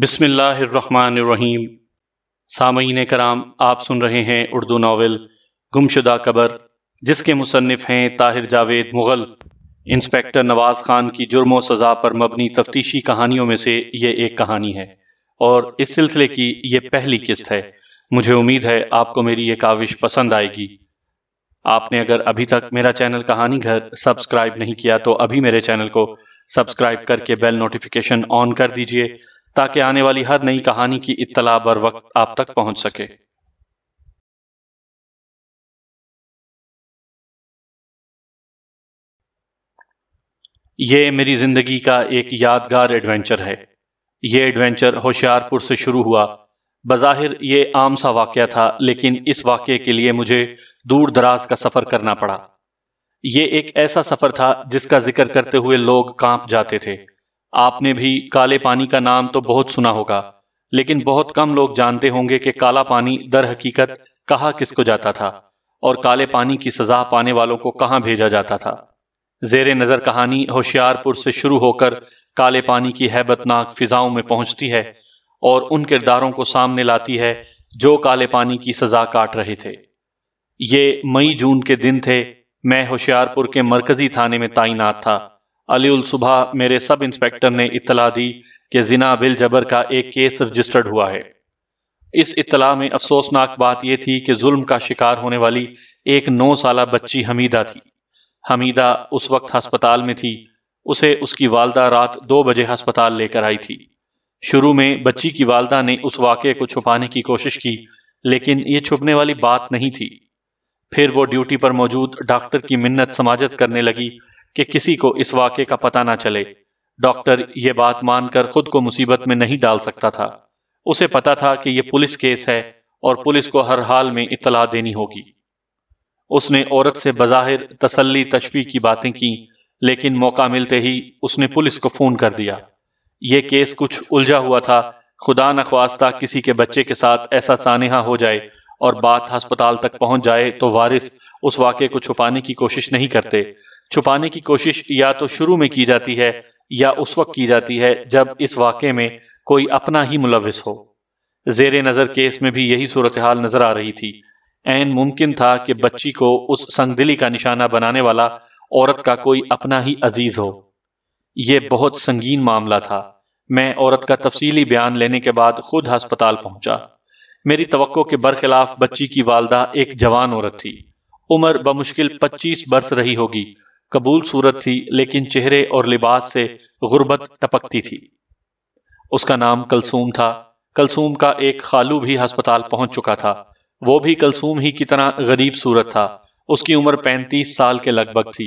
बिसमीम सामीन कराम आप सुन रहे हैं उर्दू नावल गुमशुदा कबर जिसके मुसनफ़ हैं ताहिर जावेद मुग़ल इंस्पेक्टर नवाज़ खान की जुर्म सज़ा पर मबनी तफ्तीशी कहानियों में से ये एक कहानी है और इस सिलसिले की ये पहली किस्त है मुझे उम्मीद है आपको मेरी ये काविश पसंद आएगी आपने अगर अभी तक मेरा चैनल कहानी घर सब्सक्राइब नहीं किया तो अभी मेरे चैनल को सब्सक्राइब करके बेल नोटिफिकेशन ऑन कर दीजिए ताकि आने वाली हर नई कहानी की इतला बर वक्त आप तक पहुंच सके ये मेरी जिंदगी का एक यादगार एडवेंचर है ये एडवेंचर होशियारपुर से शुरू हुआ बज़ाहिर ये आम सा वाक़ था लेकिन इस वाक़े के लिए मुझे दूर दराज का सफ़र करना पड़ा ये एक ऐसा सफ़र था जिसका जिक्र करते हुए लोग कांप जाते थे आपने भी काले पानी का नाम तो बहुत सुना होगा लेकिन बहुत कम लोग जानते होंगे कि काला पानी दर हकीकत कहा किसको जाता था और काले पानी की सजा पाने वालों को कहाँ भेजा जाता था जेर नज़र कहानी होशियारपुर से शुरू होकर काले पानी की हैबतनाक फिजाओं में पहुंचती है और उन किरदारों को सामने लाती है जो काले पानी की सजा काट रहे थे ये मई जून के दिन थे मैं होशियारपुर के मरकजी थाने में तैनात था अली उल सुबह मेरे सब इंस्पेक्टर ने इतला दी कि जिना बिल जबर का एक केस रजिस्टर्ड हुआ है इस इतला में अफसोसनाक बात यह थी कि जुल्म का शिकार होने वाली एक नौ साल बच्ची हमीदा थी हमीदा उस वक्त हस्पताल में थी उसे उसकी वालदा रात दो बजे हस्पताल लेकर आई थी शुरू में बच्ची की वालदा ने उस वाक़े को छुपाने की कोशिश की लेकिन ये छुपने वाली बात नहीं थी फिर वो ड्यूटी पर मौजूद डॉक्टर की मिन्नत समाजत करने लगी कि किसी को इस वाक्य का पता ना चले डॉक्टर ये बात मानकर खुद को मुसीबत में नहीं डाल सकता था उसे पता था कि यह पुलिस केस है और पुलिस को हर हाल में इतला देनी होगी उसने औरत से बज़ाहिर तसल्ली तशवी की बातें की लेकिन मौका मिलते ही उसने पुलिस को फ़ोन कर दिया ये केस कुछ उलझा हुआ था खुदा नख्वास्ता किसी के बच्चे के साथ ऐसा सानहा हो जाए और बात अस्पताल तक पहुंच जाए तो वारिस उस वाक्य को छुपाने की कोशिश नहीं करते छुपाने की कोशिश या तो शुरू में की जाती है या उस वक्त की जाती है जब इस वाक़े में कोई अपना ही मुलविस हो जेर नज़र केस में भी यही सूरत हाल नज़र आ रही थी एन मुमकिन था कि बच्ची को उस संगदिली का निशाना बनाने वाला औरत का कोई अपना ही अजीज हो यह बहुत संगीन मामला था मैं औरत का तफसीली बयान लेने के बाद खुद हस्पताल पहुंचा मेरी तो के बरखिलाफ बच्ची की वालदा एक जवान औरत थी उम्र बमुश्किल 25 बरस रही होगी कबूल सूरत थी लेकिन चेहरे और लिबास से गुर्बत टपकती थी उसका नाम कलसूम था कलसूम का एक खालू भी हस्पताल पहुंच चुका था वो भी कलसूम ही की तरह गरीब सूरत था उसकी उम्र 35 साल के लगभग थी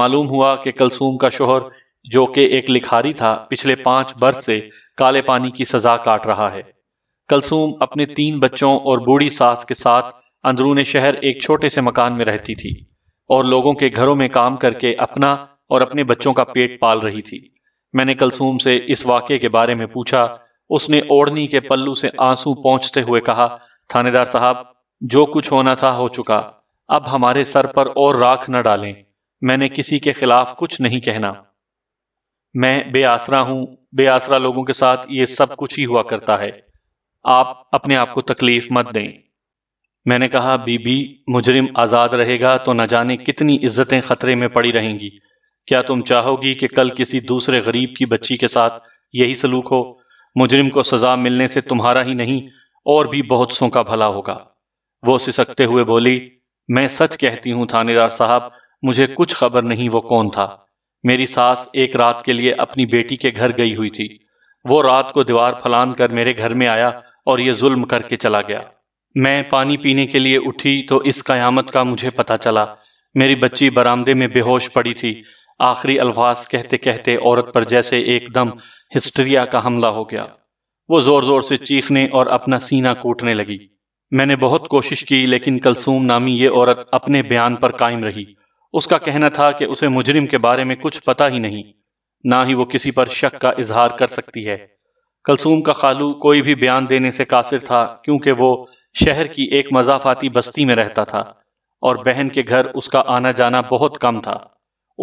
मालूम हुआ कि कलसूम का शोहर जो कि एक लिखारी था पिछले पांच बरस से काले पानी की सजा काट रहा है कलसूम अपने तीन बच्चों और बूढ़ी सास के साथ अंदरून शहर एक छोटे से मकान में रहती थी और लोगों के घरों में काम करके अपना और अपने बच्चों का पेट पाल रही थी मैंने कलसूम से इस वाक्य के बारे में पूछा उसने ओढ़नी के पल्लू से आंसू पहुंचते हुए कहा थानेदार साहब जो कुछ होना था हो चुका अब हमारे सर पर और राख न डालें मैंने किसी के खिलाफ कुछ नहीं कहना मैं बेआसरा हूं बेआसरा लोगों के साथ ये सब कुछ ही हुआ करता है आप अपने आप को तकलीफ मत दें मैंने कहा बीबी मुजरिम आज़ाद रहेगा तो न जाने कितनी इज्जतें खतरे में पड़ी रहेंगी क्या तुम चाहोगी कि कल किसी दूसरे गरीब की बच्ची के साथ यही सलूक हो मुजरिम को सजा मिलने से तुम्हारा ही नहीं और भी बहुत सो का भला होगा वो सिसकते हुए बोली मैं सच कहती हूँ थानेदार साहब मुझे कुछ खबर नहीं वो कौन था मेरी सास एक रात के लिए अपनी बेटी के घर गई हुई थी वो रात को दीवार फलान कर मेरे घर में आया और ये जुल्म करके चला गया मैं पानी पीने के लिए उठी तो इस कयामत का मुझे पता चला मेरी बच्ची बरामदे में बेहोश पड़ी थी आखिरी अल्फाज कहते कहते औरत पर जैसे एकदम हिस्ट्रिया का हमला हो गया वो जोर जोर से चीखने और अपना सीना कूटने लगी मैंने बहुत कोशिश की लेकिन कलसूम नामी ये औरत अपने बयान पर कायम रही उसका कहना था कि उसे मुजरिम के बारे में कुछ पता ही नहीं ना ही वो किसी पर शक का इजहार कर सकती है कलसूम का खालू कोई भी बयान देने से कासिर था क्योंकि वो शहर की एक मजाफाती बस्ती में रहता था और बहन के घर उसका आना जाना बहुत कम था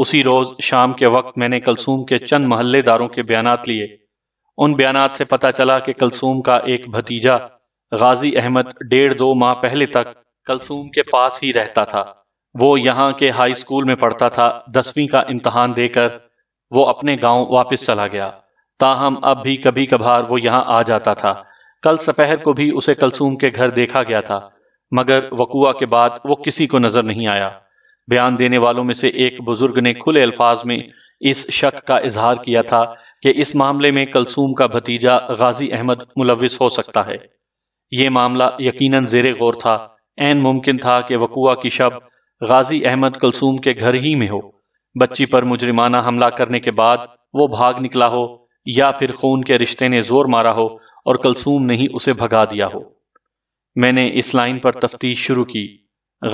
उसी रोज शाम के वक्त मैंने कलसूम के चंद महल्लेदारों के बयान लिए उन बयान से पता चला कि कलसूम का एक भतीजा गाजी अहमद डेढ़ दो माह पहले तक कलसूम के पास ही रहता था वो यहाँ के हाई स्कूल में पढ़ता था दसवीं का इम्तहान देकर वो अपने गांव वापस चला गया ताहम अब भी कभी कभार वो यहाँ आ जाता था कल सपहर को भी उसे कलसूम के घर देखा गया था मगर वकुआ के बाद वो किसी को नजर नहीं आया बयान देने वालों में से एक बुजुर्ग ने खुले अल्फाज में इस शक का इजहार किया था कि इस मामले में कलसूम का भतीजा गाजी अहमद मुलविस हो सकता है ये मामला यकीनन जेर गौर था एन मुमकिन था कि वकुआ की शब गाजी अहमद कलसूम के घर ही में हो बच्ची पर मुजरिमाना हमला करने के बाद वो भाग निकला हो या फिर खून के रिश्ते ने जोर मारा हो और कलसूम ने ही उसे भगा दिया हो मैंने इस लाइन पर तफ्तीश शुरू की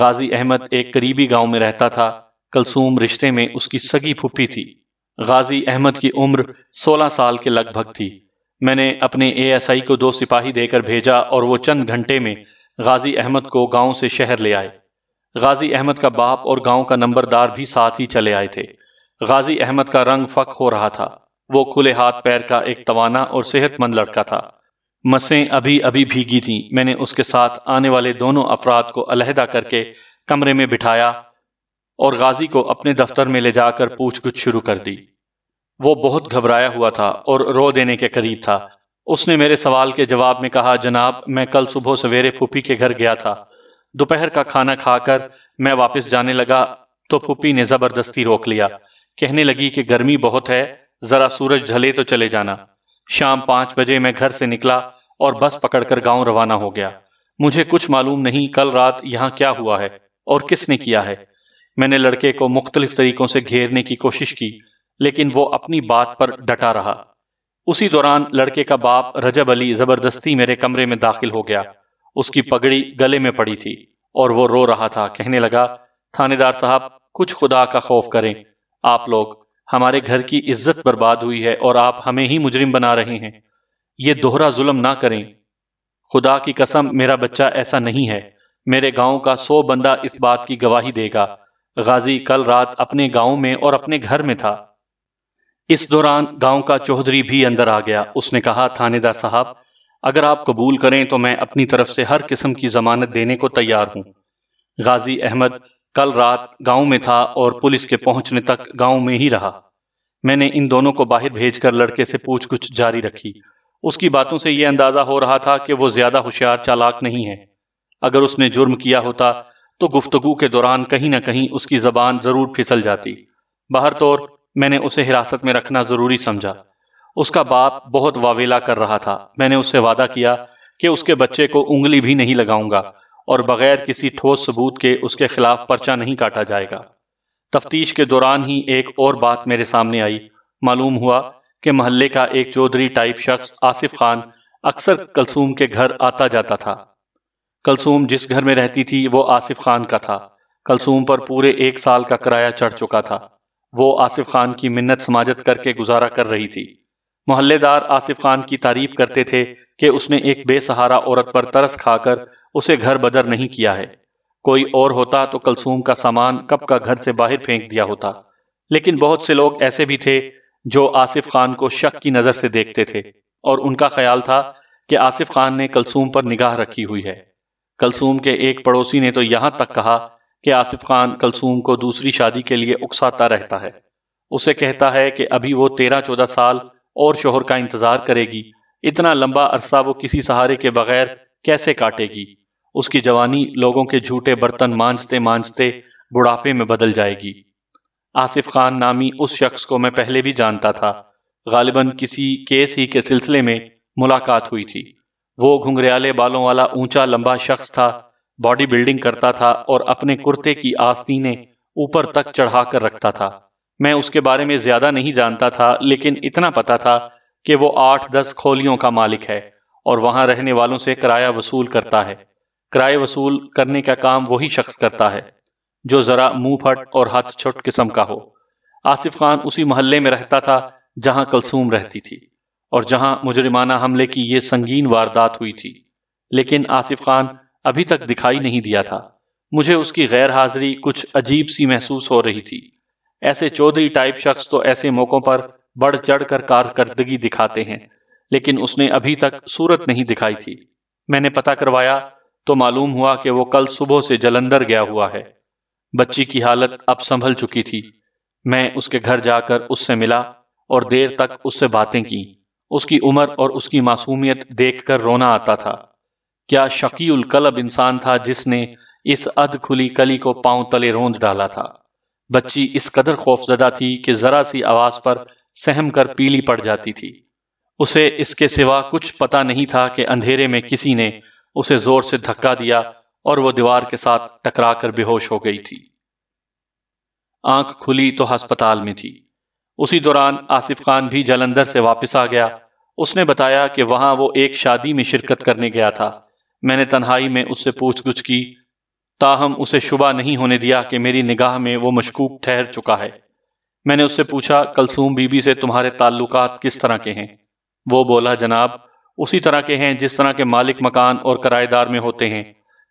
गाजी अहमद एक करीबी गांव में रहता था कलसूम रिश्ते में उसकी सगी फुप्पी थी गाजी अहमद की उम्र 16 साल के लगभग थी मैंने अपने एएसआई को दो सिपाही देकर भेजा और वो चंद घंटे में गाजी अहमद को गांव से शहर ले आए गाजी अहमद का बाप और गांव का नंबरदार भी साथ ही चले आए थे गाजी अहमद का रंग फक हो रहा था वो खुले हाथ पैर का एक तवाना और सेहतमंद लड़का था मसें अभी अभी भीगी थीं मैंने उसके साथ आने वाले दोनों अफराद को अलहदा करके कमरे में बिठाया और गाजी को अपने दफ्तर में ले जाकर पूछ गुछ शुरू कर दी वो बहुत घबराया हुआ था और रो देने के करीब था उसने मेरे सवाल के जवाब में कहा जनाब मैं कल सुबह सवेरे फूफी के घर गया था दोपहर का खाना खाकर मैं वापस जाने लगा तो फूफी ने जबरदस्ती रोक लिया कहने लगी कि गर्मी बहुत है जरा सूरज झले तो चले जाना शाम पांच बजे मैं घर से निकला और बस पकड़कर गांव रवाना हो गया मुझे कुछ मालूम नहीं कल रात यहाँ क्या हुआ है और किसने किया है मैंने लड़के को मुख्तलिफ तरीकों से घेरने की कोशिश की लेकिन वो अपनी बात पर डटा रहा उसी दौरान लड़के का बाप रजब अली जबरदस्ती मेरे कमरे में दाखिल हो गया उसकी पगड़ी गले में पड़ी थी और वो रो रहा था कहने लगा थानेदार साहब कुछ खुदा का खौफ करें आप लोग हमारे घर की इज्जत बर्बाद हुई है और आप हमें ही मुजरिम बना रहे हैं ये दोहरा जुल्म ना करें खुदा की कसम मेरा बच्चा ऐसा नहीं है मेरे गांव का सौ बंदा इस बात की गवाही देगा गाजी कल रात अपने गांव में और अपने घर में था इस दौरान गांव का चौधरी भी अंदर आ गया उसने कहा थानेदार साहब अगर आप कबूल करें तो मैं अपनी तरफ से हर किस्म की जमानत देने को तैयार हूं गाजी अहमद कल रात गांव में था और पुलिस के पहुंचने तक गांव में ही रहा मैंने इन दोनों को बाहर भेजकर लड़के से पूछ कुछ जारी रखी उसकी बातों से यह अंदाजा हो रहा था कि वो ज्यादा होशियार चालाक नहीं है अगर उसने जुर्म किया होता तो गुफ्तगु के दौरान कहीं ना कहीं उसकी जबान जरूर फिसल जाती बाहर तौर मैंने उसे हिरासत में रखना जरूरी समझा उसका बाप बहुत वावेला कर रहा था मैंने उससे वादा किया कि उसके बच्चे को उंगली भी नहीं लगाऊंगा और बगैर किसी ठोस सबूत के उसके खिलाफ पर्चा नहीं काटा जाएगा तफ्तीश के दौरान ही एक और बात मेरे सामने आई मालूम हुआ कि महल्ले का एक चौधरी टाइप शख्स आसिफ खान अक्सर कलसूम के घर आता जाता था कलसूम जिस घर में रहती थी वो आसिफ खान का था कलसूम पर पूरे एक साल का किराया चढ़ चुका था वो आसिफ खान की मिन्नत समाजत करके गुजारा कर रही थी मोहल्लेदार आसिफ खान की तारीफ करते थे कि उसने एक बेसहारा औरत पर तरस खाकर उसे घर बदर नहीं किया है कोई और होता तो कलसूम का सामान कब का घर से बाहर फेंक दिया होता लेकिन बहुत से लोग ऐसे भी थे जो आसिफ खान को शक की नजर से देखते थे और उनका ख्याल था कि आसिफ खान ने कलसूम पर निगाह रखी हुई है कलसूम के एक पड़ोसी ने तो यहां तक कहा कि आसिफ खान कलसूम को दूसरी शादी के लिए उकसाता रहता है उसे कहता है कि अभी वो तेरह चौदह साल और शोहर का इंतजार करेगी इतना लंबा अरसा वो किसी सहारे के बगैर कैसे काटेगी उसकी जवानी लोगों के झूठे बर्तन मांझते मांझते बुढ़ापे में बदल जाएगी आसिफ खान नामी उस शख्स को मैं पहले भी जानता था गालिबन किसी केस ही के सिलसिले में मुलाकात हुई थी वो घुंघरेले बालों वाला ऊंचा लंबा शख्स था बॉडी बिल्डिंग करता था और अपने कुर्ते की आस्तीने ऊपर तक चढ़ा कर रखता था मैं उसके बारे में ज्यादा नहीं जानता था लेकिन इतना पता था कि वो आठ दस खोलियों का मालिक है और वहां रहने वालों से किराया वसूल करता है किराए वसूल करने का काम वही शख्स करता है जो जरा मुंह फट और हाथ छुट किस्म का हो आसिफ खान उसी मोहल्ले में रहता था जहां कलसूम रहती थी और जहां मुजरिमाना हमले की ये संगीन वारदात हुई थी लेकिन आसिफ खान अभी तक दिखाई नहीं दिया था मुझे उसकी गैर हाजिरी कुछ अजीब सी महसूस हो रही थी ऐसे चौधरी टाइप शख्स तो ऐसे मौकों पर बढ़ चढ़ कर कारकर्दगी दिखाते हैं लेकिन उसने अभी तक सूरत नहीं दिखाई थी मैंने पता करवाया तो मालूम हुआ कि वो कल सुबह से जलंधर गया हुआ है बच्ची की हालत अब संभल चुकी थी मैं उसके घर जाकर उससे मिला और देर तक उससे बातें की उसकी उम्र और उसकी मासूमियत देखकर रोना आता था क्या उल कलब इंसान था जिसने इस अध खुली कली को पांव तले रोंद डाला था बच्ची इस कदर खौफजदा थी कि जरा सी आवाज पर सहम कर पीली पड़ जाती थी उसे इसके सिवा कुछ पता नहीं था कि अंधेरे में किसी ने उसे जोर से धक्का दिया और वो दीवार के साथ टकराकर बेहोश हो गई थी आंख खुली तो अस्पताल में थी उसी दौरान आसिफ खान भी जलंधर से वापस आ गया उसने बताया कि वहां वो एक शादी में शिरकत करने गया था मैंने तन्हाई में उससे पूछ गुछ की ताहम उसे शुबा नहीं होने दिया कि मेरी निगाह में वो मशकूक ठहर चुका है मैंने उससे पूछा कलसूम बीबी से तुम्हारे ताल्लुकात किस तरह के हैं वो बोला जनाब उसी तरह के हैं जिस तरह के मालिक मकान और किराएदार में होते हैं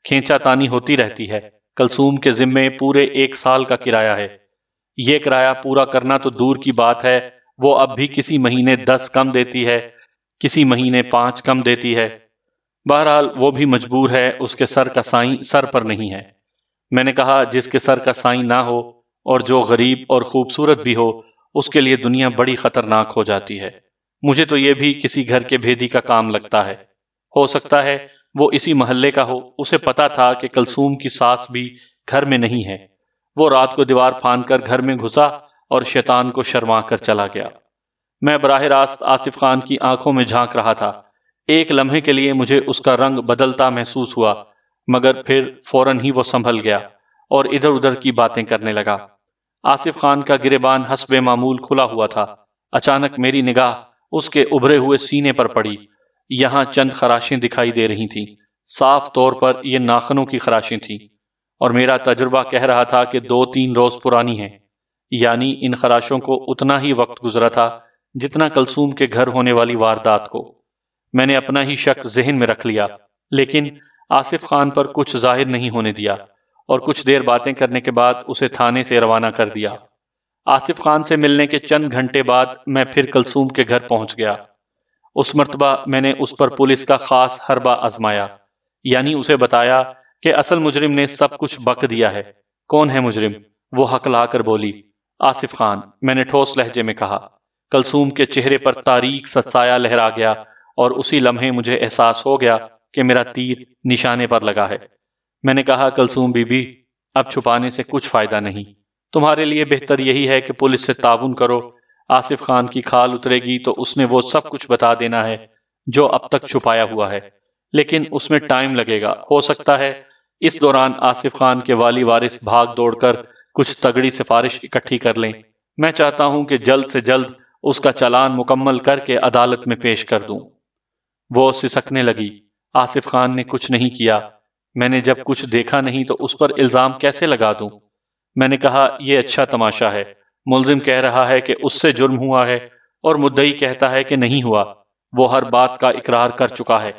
खींचा तानी होती रहती है कलसूम के जिम्मे पूरे एक साल का किराया है ये किराया पूरा करना तो दूर की बात है वो अब भी किसी महीने दस कम देती है किसी महीने पांच कम देती है बहरहाल वो भी मजबूर है उसके सर का साई सर पर नहीं है मैंने कहा जिसके सर का साई ना हो और जो गरीब और खूबसूरत भी हो उसके लिए दुनिया बड़ी खतरनाक हो जाती है मुझे तो यह भी किसी घर के भेदी का काम लगता है हो सकता है वो इसी मोहल्ले का हो उसे पता था कि कलसूम की सास भी घर में नहीं है वो रात को दीवार फान कर घर में घुसा और शैतान को शर्मा कर चला गया मैं बराह रास्त आसिफ खान की आंखों में झांक रहा था एक लम्हे के लिए मुझे उसका रंग बदलता महसूस हुआ मगर फिर फौरन ही वो संभल गया और इधर उधर की बातें करने लगा आसिफ खान का गिरेबान हसब मामूल खुला हुआ था अचानक मेरी निगाह उसके उभरे हुए सीने पर पड़ी यहां चंद खराशें दिखाई दे रही थीं साफ तौर पर यह नाखनों की खराशें थीं और मेरा तजुर्बा कह रहा था कि दो तीन रोज पुरानी हैं यानी इन खराशों को उतना ही वक्त गुजरा था जितना कलसूम के घर होने वाली वारदात को मैंने अपना ही शक जहन में रख लिया लेकिन आसिफ खान पर कुछ जाहिर नहीं होने दिया और कुछ देर बातें करने के बाद उसे थाने से रवाना कर दिया आसिफ खान से मिलने के चंद घंटे बाद मैं फिर कलसूम के घर पहुंच गया उस मरतबा मैंने उस पर पुलिस का खास हरबा आजमाया यानी उसे बताया कि असल मुजरिम ने सब कुछ बक दिया है कौन है मुजरिम वो हकला कर बोली आसिफ खान मैंने ठोस लहजे में कहा कलसूम के चेहरे पर तारीख सत्साया लहरा गया और उसी लम्हे मुझे एहसास हो गया कि मेरा तीर निशाने पर लगा है मैंने कहा कलसूम बीबी अब छुपाने से कुछ फायदा नहीं तुम्हारे लिए बेहतर यही है कि पुलिस से ताउन करो आसिफ खान की खाल उतरेगी तो उसने वो सब कुछ बता देना है जो अब तक छुपाया हुआ है लेकिन उसमें टाइम लगेगा हो सकता है इस दौरान आसिफ खान के वाली वारिस भाग दौड़कर कुछ तगड़ी सिफारिश इकट्ठी कर लें मैं चाहता हूं कि जल्द से जल्द उसका चालान मुकम्मल करके अदालत में पेश कर दूं वो सिसकने लगी आसिफ खान ने कुछ नहीं किया मैंने जब कुछ देखा नहीं तो उस पर इल्जाम कैसे लगा दूं मैंने कहा यह अच्छा तमाशा है मुलजिम कह रहा है कि उससे जुर्म हुआ है और मुद्दई कहता है कि नहीं हुआ वो हर बात का इकरार कर चुका है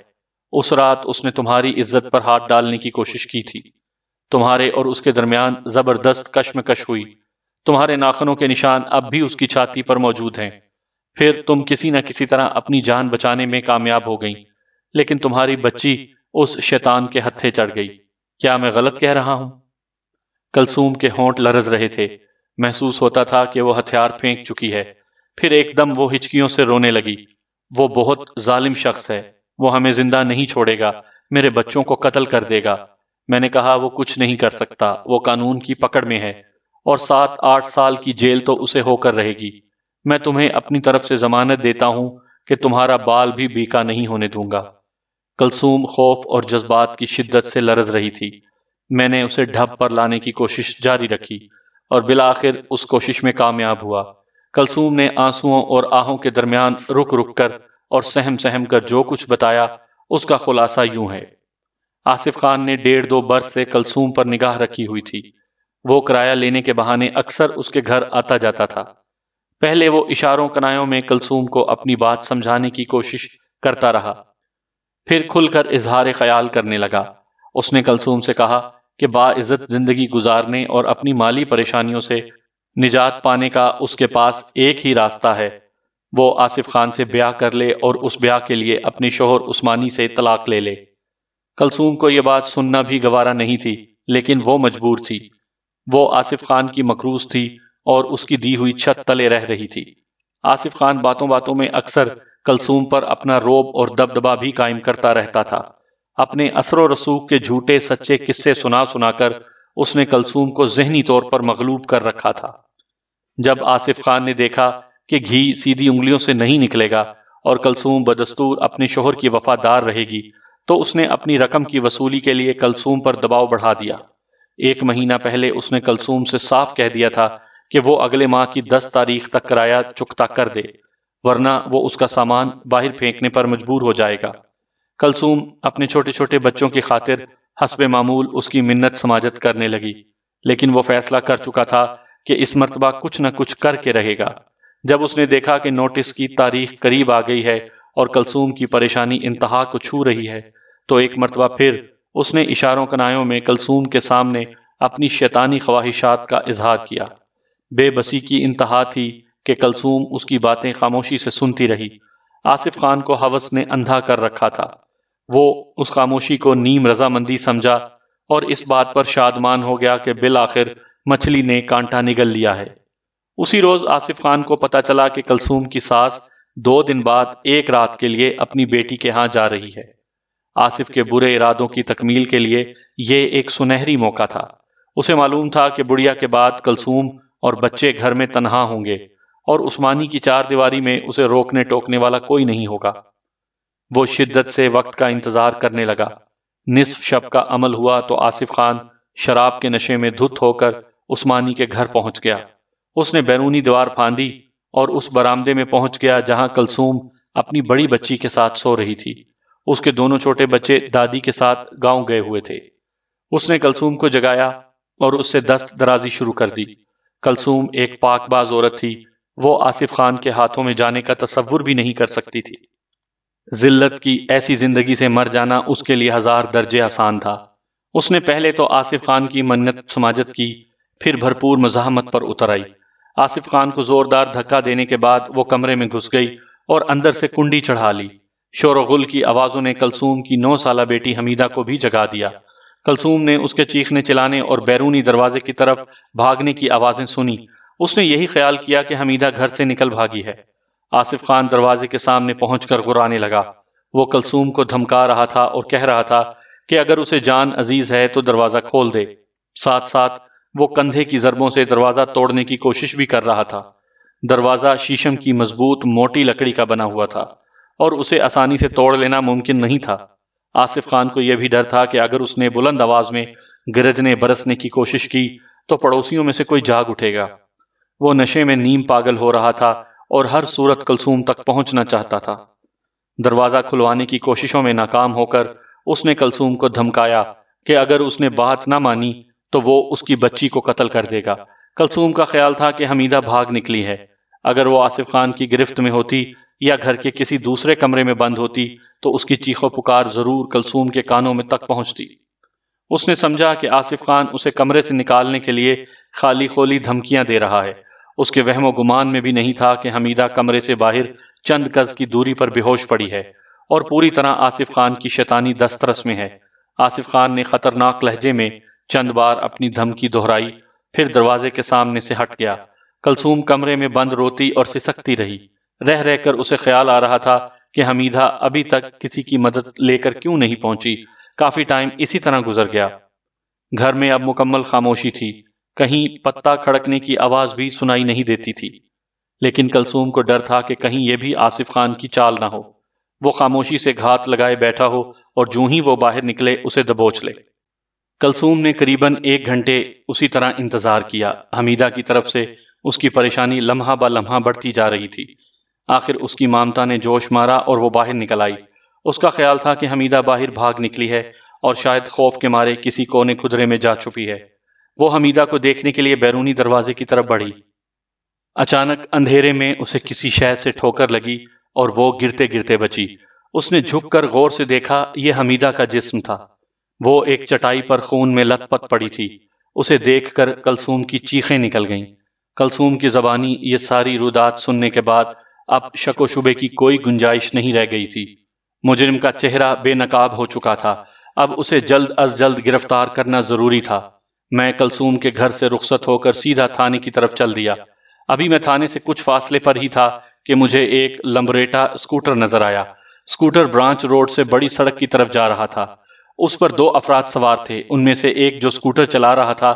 उस रात उसने तुम्हारी इज्जत पर हाथ डालने की कोशिश की थी तुम्हारे और उसके दरमियान जबरदस्त कश्मकश हुई तुम्हारे नाखनों के निशान अब भी उसकी छाती पर मौजूद हैं फिर तुम किसी न किसी तरह अपनी जान बचाने में कामयाब हो गई लेकिन तुम्हारी बच्ची उस शैतान के हत्थे चढ़ गई क्या मैं गलत कह रहा हूं कलसूम के होंठ लरज रहे थे महसूस होता था कि वो हथियार फेंक चुकी है फिर एकदम वो हिचकियों से रोने लगी वो बहुत जालिम शख्स है वो हमें जिंदा नहीं छोड़ेगा मेरे बच्चों को कत्ल कर देगा मैंने कहा वो कुछ नहीं कर सकता वो कानून की पकड़ में है और सात आठ साल की जेल तो उसे होकर रहेगी मैं तुम्हें अपनी तरफ से जमानत देता हूं कि तुम्हारा बाल भी बीका नहीं होने दूंगा कलसूम खौफ और जज्बात की शिद्दत से लरज रही थी मैंने उसे ढप पर लाने की कोशिश जारी रखी और बिलाखिर उस कोशिश में कामयाब हुआ कलसूम ने आंसुओं और आहों के दरमियान रुक रुक कर और सहम सहम कर जो कुछ बताया उसका खुलासा यूं है आसिफ खान ने डेढ़ दो बरस से कलसूम पर निगाह रखी हुई थी वो किराया लेने के बहाने अक्सर उसके घर आता जाता था पहले वो इशारों कनायों में कलसूम को अपनी बात समझाने की कोशिश करता रहा फिर खुलकर इजहार ख्याल करने लगा उसने कलसूम से कहा कि बाज़्ज़त ज़िंदगी गुजारने और अपनी माली परेशानियों से निजात पाने का उसके पास एक ही रास्ता है वो आसिफ खान से ब्याह कर ले और उस ब्याह के लिए अपने शोहर उस्मानी से तलाक ले ले कलसूम को यह बात सुनना भी गवारा नहीं थी लेकिन वो मजबूर थी वो आसिफ खान की मकरूज थी और उसकी दी हुई छत तले रह रही थी आसिफ खान बातों बातों में अक्सर कलसूम पर अपना रोब और दबदबा भी कायम करता रहता था अपने असर रसूख के झूठे सच्चे किस्से सुना सुनाकर उसने कलसूम को जहनी तौर पर मकलूब कर रखा था जब आसिफ खान ने देखा कि घी सीधी उंगलियों से नहीं निकलेगा और कलसूम बदस्तूर अपने शोहर की वफादार रहेगी तो उसने अपनी रकम की वसूली के लिए कलसूम पर दबाव बढ़ा दिया एक महीना पहले उसने कलसूम से साफ कह दिया था कि वो अगले माह की दस तारीख तक किराया चुकता कर दे वरना वो उसका सामान बाहर फेंकने पर मजबूर हो जाएगा कलसूम अपने छोटे छोटे बच्चों की खातिर हसब मामूल उसकी मिन्नत समाजत करने लगी लेकिन वो फैसला कर चुका था कि इस मरतबा कुछ न कुछ करके रहेगा जब उसने देखा कि नोटिस की तारीख करीब आ गई है और कलसूम की परेशानी इंतहा को छू रही है तो एक मरतबा फिर उसने इशारों कनायों में कलसूम के सामने अपनी शैतानी ख्वाहिशात का इजहार किया बेबसी की इंतहा थी कि कलसूम उसकी बातें खामोशी से सुनती रही आसिफ खान को हवस ने अंधा कर रखा था वो उस खामोशी को नीम रजामंदी समझा और इस बात पर शादमान हो गया कि बिल आखिर मछली ने कांटा निगल लिया है उसी रोज आसिफ खान को पता चला कि कलसूम की सास दो दिन बाद एक रात के लिए अपनी बेटी के यहाँ जा रही है आसिफ के बुरे इरादों की तकमील के लिए यह एक सुनहरी मौका था उसे मालूम था कि बुढ़िया के बाद कलसूम और बच्चे घर में तनहा होंगे और उस्मानी की चार दीवारी में उसे रोकने टोकने वाला कोई नहीं होगा वो शिद्दत से वक्त का इंतजार करने लगा निसफ शब का अमल हुआ तो आसिफ खान शराब के नशे में धुत होकर उस्मानी के घर पहुंच गया उसने बैरूनी दीवार फांदी और उस बरामदे में पहुंच गया जहां कलसूम अपनी बड़ी बच्ची के साथ सो रही थी उसके दोनों छोटे बच्चे दादी के साथ गांव गए हुए थे उसने कलसूम को जगाया और उससे दस्त दराजी शुरू कर दी कलसूम एक पाकबाज औरत थी वो आसिफ खान के हाथों में जाने का तस्वुर भी नहीं कर सकती थी जिल्लत की ऐसी जिंदगी से मर जाना उसके लिए हजार दर्जे आसान था उसने पहले तो आसिफ खान की मन्नत समाजत की फिर भरपूर मजामत पर उतर आई आसिफ खान को जोरदार धक्का देने के बाद वो कमरे में घुस गई और अंदर से कुंडी चढ़ा ली शोरगुल की आवाज़ों ने कलसूम की नौ साल बेटी हमीदा को भी जगा दिया कलसूम ने उसके चीखने चलाने और बैरूनी दरवाजे की तरफ भागने की आवाज़ें सुनी उसने यही ख्याल किया कि हमीदा घर से निकल भागी है आसिफ खान दरवाजे के सामने पहुंचकर गुराने लगा वो कलसूम को धमका रहा था और कह रहा था कि अगर उसे जान अजीज है तो दरवाजा खोल दे साथ साथ वो कंधे की जरबों से दरवाजा तोड़ने की कोशिश भी कर रहा था दरवाजा शीशम की मजबूत मोटी लकड़ी का बना हुआ था और उसे आसानी से तोड़ लेना मुमकिन नहीं था आसिफ खान को यह भी डर था कि अगर उसने बुलंद आवाज में गरजने बरसने की कोशिश की तो पड़ोसियों में से कोई जाग उठेगा वो नशे में नीम पागल हो रहा था और हर सूरत कलसूम तक पहुंचना चाहता था दरवाजा खुलवाने की कोशिशों में नाकाम होकर उसने कलसूम को धमकाया कि अगर उसने बात ना मानी तो वो उसकी बच्ची को कत्ल कर देगा कलसूम का ख्याल था कि हमीदा भाग निकली है अगर वो आसिफ खान की गिरफ्त में होती या घर के किसी दूसरे कमरे में बंद होती तो उसकी चीखों पुकार जरूर कलसूम के कानों में तक पहुंचती उसने समझा कि आसिफ खान उसे कमरे से निकालने के लिए खाली खोली धमकियां दे रहा है उसके वहमो गुमान में भी नहीं था कि हमीदा कमरे से बाहर चंद गज की दूरी पर बेहोश पड़ी है और पूरी तरह आसिफ खान की शैतानी दस्तरस में है आसिफ खान ने खतरनाक लहजे में चंद बार अपनी धमकी दोहराई फिर दरवाजे के सामने से हट गया कलसूम कमरे में बंद रोती और सिसकती रही रह रहकर उसे ख्याल आ रहा था कि हमीदा अभी तक किसी की मदद लेकर क्यों नहीं पहुंची काफी टाइम इसी तरह गुजर गया घर में अब मुकम्मल खामोशी थी कहीं पत्ता खड़कने की आवाज भी सुनाई नहीं देती थी लेकिन कलसूम को डर था कि कहीं यह भी आसिफ खान की चाल ना हो वो खामोशी से घात लगाए बैठा हो और जू ही वो बाहर निकले उसे दबोच ले कलसूम ने करीबन एक घंटे उसी तरह इंतजार किया हमीदा की तरफ से उसकी परेशानी लम्हा ब लम्हा बढ़ती जा रही थी आखिर उसकी मामता ने जोश मारा और वो बाहर निकल आई उसका ख्याल था कि हमीदा बाहर भाग निकली है और शायद खौफ के मारे किसी कोने खुदरे में जा छुपी है वो हमीदा को देखने के लिए बैरूनी दरवाजे की तरफ बढ़ी अचानक अंधेरे में उसे किसी शह से ठोकर लगी और वो गिरते गिरते बची उसने झुककर गौर से देखा यह हमीदा का जिस्म था वो एक चटाई पर खून में पत पड़ी थी उसे देखकर कलसूम की चीखें निकल गईं कलसूम की जबानी ये सारी रुदात सुनने के बाद अब शको शुबे की कोई गुंजाइश नहीं रह गई थी मुजरिम का चेहरा बेनकाब हो चुका था अब उसे जल्द अज जल्द गिरफ्तार करना जरूरी था मैं कलसूम के घर से रुखसत होकर सीधा थाने की तरफ चल दिया अभी मैं थाने से कुछ फासले पर ही था कि मुझे एक लम्बरेटा स्कूटर नजर आया स्कूटर ब्रांच रोड से बड़ी सड़क की तरफ जा रहा था उस पर दो अफराद सवार थे उनमें से एक जो स्कूटर चला रहा था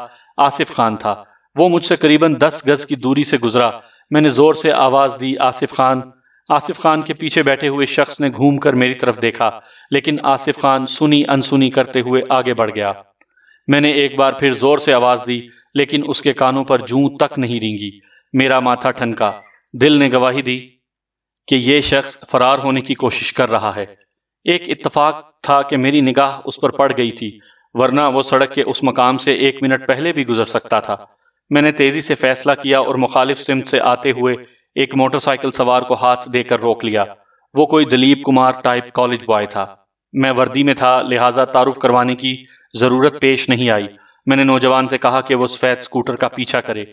आसिफ खान था वो मुझसे करीबन दस गज की दूरी से गुजरा मैंने जोर से आवाज दी आसिफ खान आसिफ खान के पीछे बैठे हुए शख्स ने घूमकर मेरी तरफ देखा लेकिन आसिफ खान सुनी अनसुनी करते हुए आगे बढ़ गया मैंने एक बार फिर जोर से आवाज दी लेकिन उसके कानों पर जू तक नहीं रेंगी मेरा माथा ठनका दिल ने गवाही दी कि यह शख्स फरार होने की कोशिश कर रहा है एक इतफाक था कि मेरी निगाह उस पर पड़ गई थी वरना वो सड़क के उस मकाम से एक मिनट पहले भी गुजर सकता था मैंने तेजी से फैसला किया और मुखालिफ सिमत से आते हुए एक मोटरसाइकिल सवार को हाथ देकर रोक लिया वो कोई Dilip Kumar type college boy था मैं वर्दी में था लिहाजा तारुफ करवाने की जरूरत पेश नहीं आई मैंने नौजवान से कहा कि वो सफेद स्कूटर का पीछा करे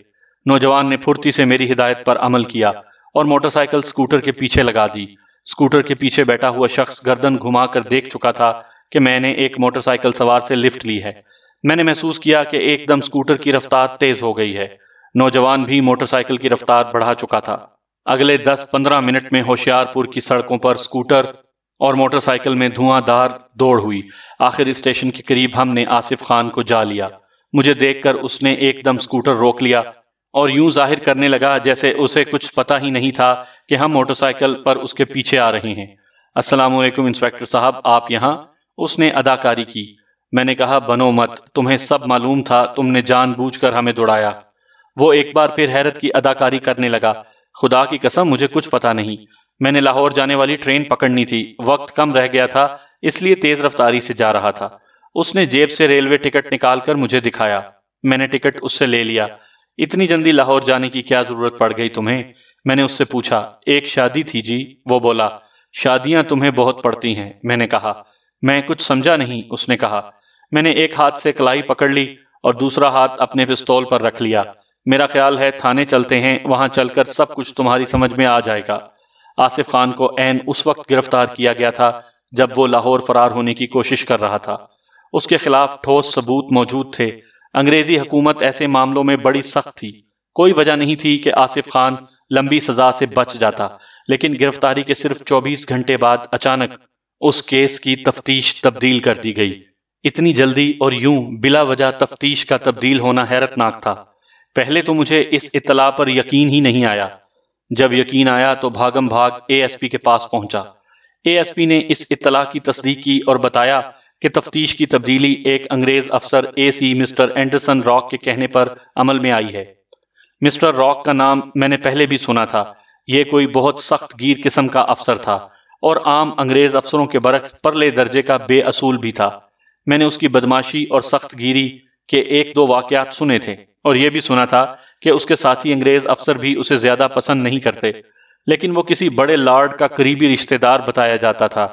नौजवान ने फुर्ती से मेरी हिदायत पर अमल किया और मोटरसाइकिल स्कूटर के पीछे लगा दी स्कूटर के पीछे बैठा हुआ शख्स गर्दन घुमाकर देख चुका था कि मैंने एक मोटरसाइकिल सवार से लिफ्ट ली है मैंने महसूस किया कि एकदम स्कूटर की रफ्तार तेज हो गई है नौजवान भी मोटरसाइकिल की रफ्तार बढ़ा चुका था अगले 10-15 मिनट में होशियारपुर की सड़कों पर स्कूटर और मोटरसाइकिल में धुआंधार दौड़ हुई आखिर स्टेशन के करीब हमने आसिफ खान को जा लिया मुझे देखकर उसने एकदम स्कूटर रोक लिया और यूं जाहिर करने लगा जैसे उसे कुछ पता ही नहीं था कि हम मोटरसाइकिल पर उसके पीछे आ रहे हैं अस्सलाम वालेकुम इंस्पेक्टर साहब आप यहाँ उसने अदाकारी की मैंने कहा बनो मत तुम्हें सब मालूम था तुमने जानबूझकर हमें दौड़ाया वो एक बार फिर हैरत की अदाकारी करने लगा खुदा की कसम मुझे कुछ पता नहीं मैंने लाहौर जाने वाली ट्रेन पकड़नी थी वक्त कम रह गया था इसलिए तेज रफ्तारी से जा रहा था उसने जेब से रेलवे टिकट निकालकर मुझे दिखाया मैंने टिकट उससे ले लिया इतनी जल्दी लाहौर जाने की क्या जरूरत पड़ गई तुम्हें मैंने उससे पूछा एक शादी थी जी वो बोला शादियां तुम्हें बहुत पड़ती हैं मैंने कहा मैं कुछ समझा नहीं उसने कहा मैंने एक हाथ से कलाई पकड़ ली और दूसरा हाथ अपने पिस्तौल पर रख लिया मेरा ख्याल है थाने चलते हैं वहां चलकर सब कुछ तुम्हारी समझ में आ जाएगा आसिफ खान को एन उस वक्त गिरफ्तार किया गया था जब वो लाहौर फरार होने की कोशिश कर रहा था उसके खिलाफ ठोस सबूत मौजूद थे अंग्रेजी हुकूमत ऐसे मामलों में बड़ी सख्त थी कोई वजह नहीं थी कि आसिफ खान लंबी सजा से बच जाता लेकिन गिरफ्तारी के सिर्फ 24 घंटे बाद अचानक उस केस की तफ्तीश तब्दील कर दी गई इतनी जल्दी और यूं बिला वजह तफ्तीश का तब्दील होना हैरतनाक था पहले तो मुझे इस इतला पर यकीन ही नहीं आया जब यकीन आया तो भागम भाग एएसपी के पास पहुंचा एएसपी ने इस इतला की तस्दीक की और बताया कि तफ्तीश की तब्दीली एक अंग्रेज अफसर A C mister Anderson Rock के कहने पर अमल में आई है मिस्टर रॉक का नाम मैंने पहले भी सुना था यह कोई बहुत सख्त गिर किस्म का अफसर था और आम अंग्रेज अफसरों के बरक्स परले दर्जे का बेअसूल भी था मैंने उसकी बदमाशी और सख्त गिरी के एक दो वाकयात सुने थे और यह भी सुना था कि उसके साथी अंग्रेज अफसर भी उसे ज्यादा पसंद नहीं करते लेकिन वो किसी बड़े लॉर्ड का करीबी रिश्तेदार बताया जाता था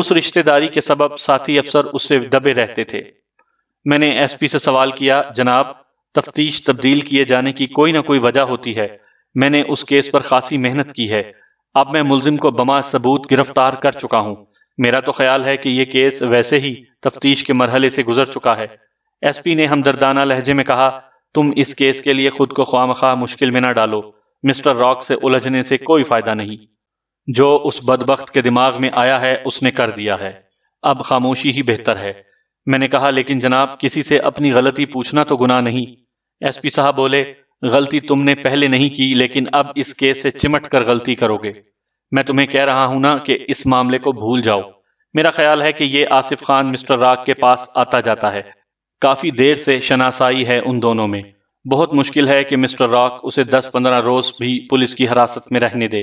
उस रिश्तेदारी के सबब साथी अफसर उससे दबे रहते थे मैंने एसपी से सवाल किया जनाब तफ्तीश तब्दील किए जाने की कोई ना कोई वजह होती है मैंने उस केस पर खासी मेहनत की है अब मैं मुलजिम को बमा सबूत गिरफ्तार कर चुका हूँ मेरा तो ख्याल है कि यह केस वैसे ही तफ्तीश के मरहले से गुजर चुका है एसपी ने हमदर्दाना लहजे में कहा तुम इस केस के लिए खुद को ख्वाम खा मुश्किल में ना डालो मिस्टर रॉक से उलझने से कोई फायदा नहीं जो उस बदबخت के दिमाग में आया है उसने कर दिया है अब खामोशी ही बेहतर है मैंने कहा लेकिन जनाब किसी से अपनी गलती पूछना तो गुनाह नहीं एसपी साहब बोले गलती तुमने पहले नहीं की लेकिन अब इस केस से चिमट कर गलती करोगे मैं तुम्हें कह रहा हूं ना कि इस मामले को भूल जाओ मेरा ख्याल है कि ये आसिफ खान मिस्टर राग के पास आता जाता है काफी देर से शनासाई है उन दोनों में बहुत मुश्किल है कि मिस्टर रॉक उसे 10-15 रोज भी पुलिस की हिरासत में रहने दे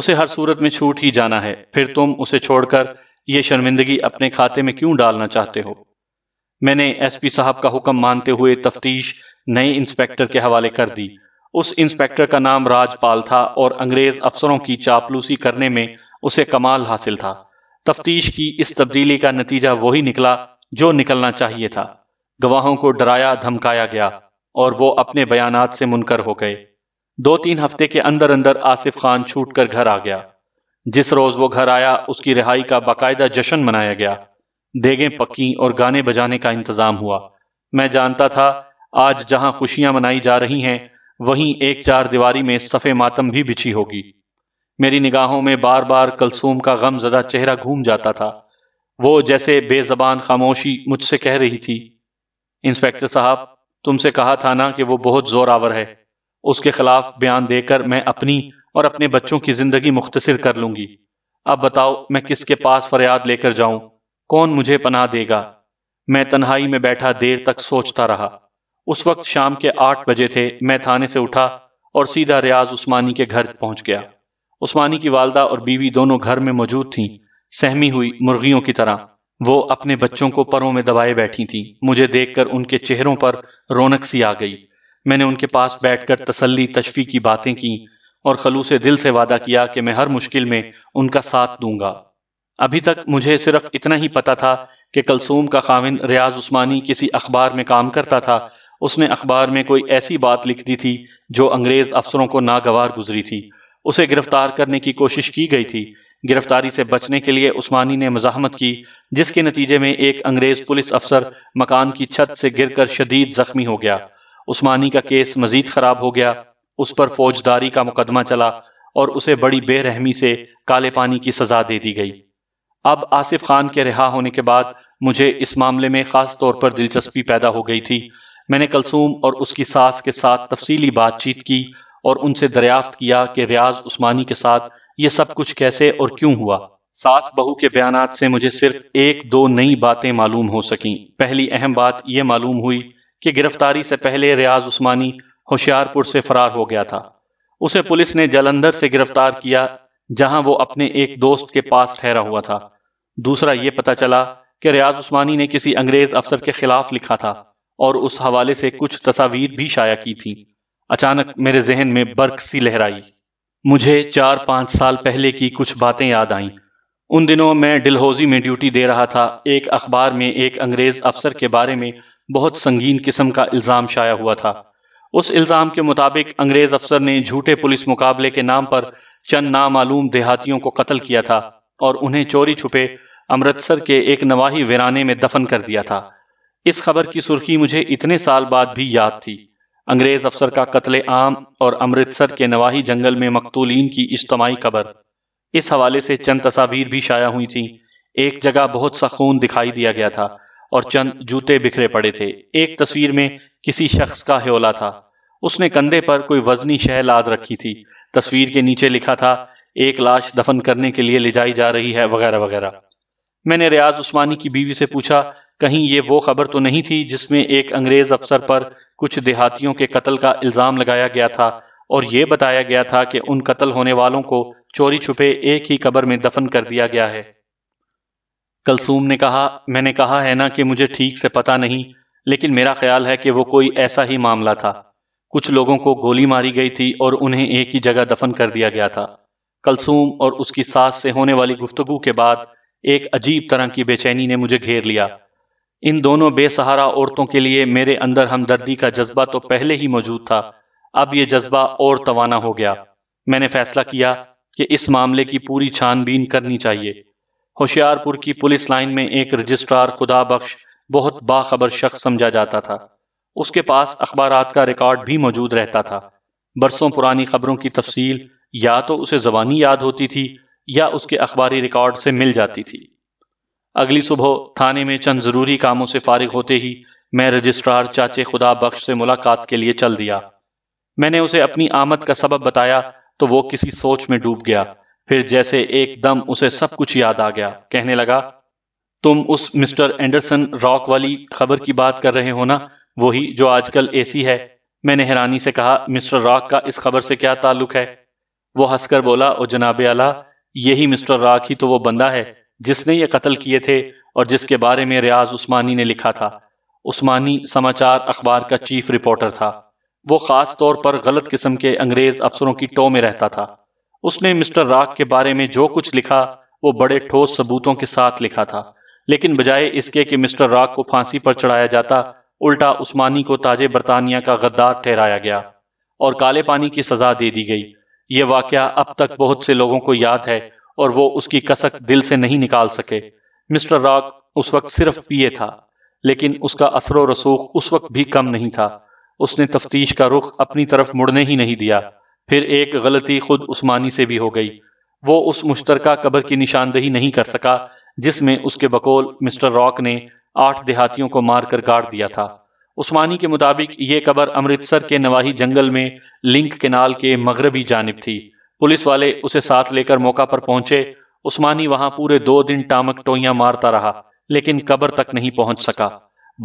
उसे हर सूरत में छूट ही जाना है फिर तुम उसे छोड़कर यह शर्मिंदगी अपने खाते में क्यों डालना चाहते हो मैंने एसपी साहब का हुक्म मानते हुए तफ्तीश नए इंस्पेक्टर के हवाले कर दी उस इंस्पेक्टर का नाम राजपाल था और अंग्रेज अफसरों की चापलूसी करने में उसे कमाल हासिल था तफ्तीश की इस तब्दीली का नतीजा वही निकला जो निकलना चाहिए था गवाहों को डराया धमकाया गया और वो अपने बयानात से मुनकर हो गए दो तीन हफ्ते के अंदर अंदर आसिफ खान छूट कर घर आ गया जिस रोज वो घर आया उसकी रिहाई का बाकायदा जश्न मनाया गया देगें पक्की और गाने बजाने का इंतजाम हुआ मैं जानता था आज जहां खुशियां मनाई जा रही हैं वहीं एक चार दीवारी में सफ़े मातम भी बिछी होगी मेरी निगाहों में बार बार कलसूम का गम जदा चेहरा घूम जाता था वो जैसे बेजबान खामोशी मुझसे कह रही थी इंस्पेक्टर साहब तुमसे कहा था ना कि वो बहुत जोर आवर है उसके खिलाफ बयान देकर मैं अपनी और अपने बच्चों की जिंदगी मुख्तसर कर लूंगी अब बताओ मैं किसके पास फरियाद लेकर जाऊं कौन मुझे पनाह देगा मैं तन्हाई में बैठा देर तक सोचता रहा उस वक्त शाम के आठ बजे थे मैं थाने से उठा और सीधा रियाज उस्मानी के घर पहुंच गया उस्मानी की वालदा और बीवी दोनों घर में मौजूद थीं सहमी हुई मुर्गियों की तरह वो अपने बच्चों को परों में दबाए बैठी थी मुझे देखकर उनके चेहरों पर रौनक सी आ गई मैंने उनके पास बैठकर तसल्ली तशफी की बातें की और खलूस दिल से वादा किया कि मैं हर मुश्किल में उनका साथ दूंगा अभी तक मुझे सिर्फ इतना ही पता था कि कलसूम का खाविन रियाज उस्मानी किसी अखबार में काम करता था उसने अखबार में कोई ऐसी बात लिख दी थी जो अंग्रेज अफसरों को नागवार गुजरी थी उसे गिरफ्तार करने की कोशिश की गई थी गिरफ्तारी से बचने के लिए उस्मानी ने मजामत की जिसके नतीजे में एक अंग्रेज पुलिस अफसर मकान की छत से गिरकर शदीद जख्मी हो गया उस्मानी का केस मजीद खराब हो गया उस पर फौजदारी का मुकदमा चला और उसे बड़ी बेरहमी से काले पानी की सजा दे दी गई अब आसिफ खान के रिहा होने के बाद मुझे इस मामले में खास तौर पर दिलचस्पी पैदा हो गई थी मैंने कलसूम और उसकी सास के साथ तफसीली बातचीत की और उनसे दरियाफ्त किया कि रियाज उस्मानी के साथ ये सब कुछ कैसे और क्यों हुआ सास बहू के बयान से मुझे सिर्फ एक दो नई बातें मालूम हो सकी पहली अहम बात यह मालूम हुई कि गिरफ्तारी से पहले रियाज उस्मानी होशियारपुर से फरार हो गया था उसे पुलिस ने जलंधर से गिरफ्तार किया जहां वो अपने एक दोस्त के पास ठहरा हुआ था दूसरा ये पता चला कि रियाज उस्मानी ने किसी अंग्रेज अफसर के खिलाफ लिखा था और उस हवाले से कुछ तस्वीर भी शाया की थी अचानक मेरे जहन में बर्क सी लहराई मुझे चार पाँच साल पहले की कुछ बातें याद आईं उन दिनों मैं डिलहोजी में ड्यूटी दे रहा था एक अखबार में एक अंग्रेज़ अफसर के बारे में बहुत संगीन किस्म का इल्ज़ाम शाया हुआ था उस इल्ज़ाम के मुताबिक अंग्रेज़ अफसर ने झूठे पुलिस मुकाबले के नाम पर चंद नामालूम देहातियों को कत्ल किया था और उन्हें चोरी छुपे अमृतसर के एक नवाही वीराने में दफन कर दिया था इस खबर की सुर्खी मुझे इतने साल बाद भी याद थी अंग्रेज अफसर का कत्ले आम और अमृतसर के नवाही जंगल में मकतूलीन की इज्तमाही कबर इस हवाले से चंद तस्वीर भी शाया हुई थी एक जगह बहुत सा खून दिखाई दिया गया था और चंद जूते बिखरे पड़े थे एक तस्वीर में किसी शख्स का ह्योला था उसने कंधे पर कोई वजनी शह लाद रखी थी तस्वीर के नीचे लिखा था एक लाश दफन करने के लिए ले जाई जा रही है वगैरह वगैरह मैंने रियाज उस्मानी की बीवी से पूछा कहीं ये वो खबर तो नहीं थी जिसमें एक अंग्रेज अफसर पर कुछ देहातियों के कत्ल का इल्ज़ाम लगाया गया था और ये बताया गया था कि उन कत्ल होने वालों को चोरी छुपे एक ही कबर में दफन कर दिया गया है कलसूम ने कहा मैंने कहा है ना कि मुझे ठीक से पता नहीं लेकिन मेरा ख्याल है कि वो कोई ऐसा ही मामला था कुछ लोगों को गोली मारी गई थी और उन्हें एक ही जगह दफन कर दिया गया था कलसूम और उसकी सास से होने वाली गुफ्तगु के बाद एक अजीब तरह की बेचैनी ने मुझे घेर लिया इन दोनों बेसहारा औरतों के लिए मेरे अंदर हमदर्दी का जज्बा तो पहले ही मौजूद था अब यह जज्बा और तवाना हो गया मैंने फैसला किया कि इस मामले की पूरी छानबीन करनी चाहिए होशियारपुर की पुलिस लाइन में एक रजिस्ट्रार खुदा बख्श बहुत बाखबर शख्स समझा जाता था उसके पास अखबार का रिकॉर्ड भी मौजूद रहता था बरसों पुरानी खबरों की तफसील या तो उसे जबानी याद होती थी या उसके अखबारी रिकॉर्ड से मिल जाती थी अगली सुबह थाने में चंद जरूरी कामों से फारिग होते ही मैं रजिस्ट्रार चाचे खुदा बख्श से मुलाकात के लिए चल दिया मैंने उसे अपनी आमद का सबब बताया तो वो किसी सोच में डूब गया फिर जैसे एकदम उसे सब कुछ याद आ गया कहने लगा तुम उस मिस्टर एंडरसन रॉक वाली खबर की बात कर रहे हो ना वही जो आजकल एसी है मैंने हैरानी से कहा मिस्टर रॉक का इस खबर से क्या ताल्लुक है वो हंसकर बोला ओ जनाब आला यही मिस्टर रॉक ही तो वो बंदा है जिसने ये कत्ल किए थे और जिसके बारे में रियाज उस्मानी ने लिखा था उस्मानी समाचार अखबार का चीफ रिपोर्टर था वो खास तौर पर गलत किस्म के अंग्रेज अफसरों की टो में रहता था उसने मिस्टर राग के बारे में जो कुछ लिखा वो बड़े ठोस सबूतों के साथ लिखा था लेकिन बजाय इसके कि मिस्टर राग को फांसी पर चढ़ाया जाता उल्टा उस्मानी को ताजे बरतानिया का गद्दार ठहराया गया और काले पानी की सजा दे दी गई ये वाक्य अब तक बहुत से लोगों को याद है और वो उसकी कसक दिल से नहीं निकाल सके मिस्टर रॉक उस वक्त सिर्फ पिए था लेकिन उसका असर रसूख उस वक्त भी कम नहीं था उसने तफ्तीश का रुख अपनी तरफ मुड़ने ही नहीं दिया फिर एक गलती खुद उस्मानी से भी हो गई वो उस मुश्तर कबर की निशानदेही नहीं कर सका जिसमें उसके बकोल मिस्टर रॉक ने आठ देहातियों को मारकर गाड़ दिया था उस्मानी के मुताबिक ये कबर अमृतसर के नवाही जंगल में लिंक केनाल के मगरबी जानब थी पुलिस वाले उसे साथ लेकर मौका पर पहुंचे उस्मानी वहां पूरे दो दिन टामक टोइया मारता रहा लेकिन कब्र तक नहीं पहुंच सका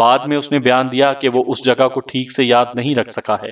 बाद में उसने बयान दिया कि वो उस जगह को ठीक से याद नहीं रख सका है